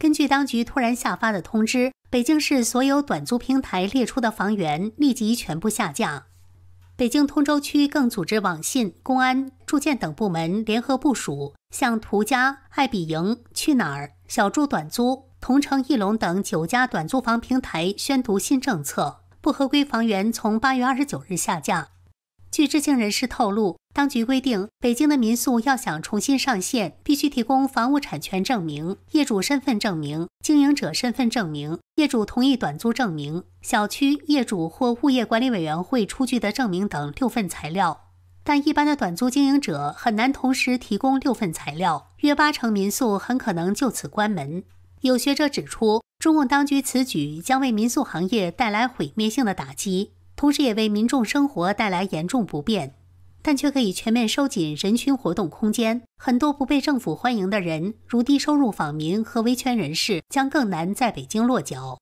根据当局突然下发的通知，北京市所有短租平台列出的房源立即全部下架。北京通州区更组织网信、公安、住建等部门联合部署，向途家、爱彼迎、去哪儿、小住短租、同城艺龙等九家短租房平台宣读新政策，不合规房源从八月二十九日下架。据知情人士透露，当局规定，北京的民宿要想重新上线，必须提供房屋产权证明、业主身份证明、经营者身份证明、业主同意短租证明、小区业主或物业管理委员会出具的证明等六份材料。但一般的短租经营者很难同时提供六份材料，约八成民宿很可能就此关门。有学者指出，中共当局此举将为民宿行业带来毁灭性的打击。同时，也为民众生活带来严重不便，但却可以全面收紧人群活动空间。很多不被政府欢迎的人，如低收入访民和维权人士，将更难在北京落脚。